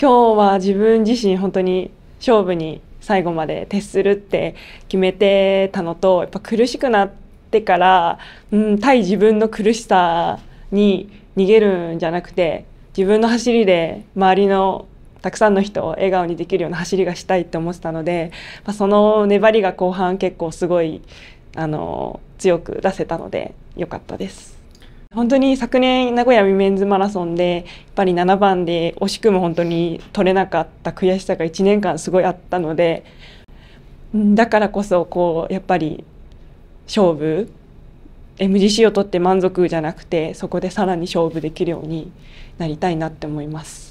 今日は自分自身本当に勝負に最後まで徹するって決めてたのとやっぱ苦しくなってから、うん、対自分の苦しさに逃げるんじゃなくて自分の走りで周りのたくさんの人を笑顔にできるような走りがしたいって思ってたので、まあ、その粘りが後半結構すごいあの強く出せたので良かったです。本当に昨年名古屋ウィメンズマラソンでやっぱり7番で惜しくも本当に取れなかった悔しさが1年間すごいあったのでだからこそこうやっぱり勝負 MGC を取って満足じゃなくてそこでさらに勝負できるようになりたいなって思います。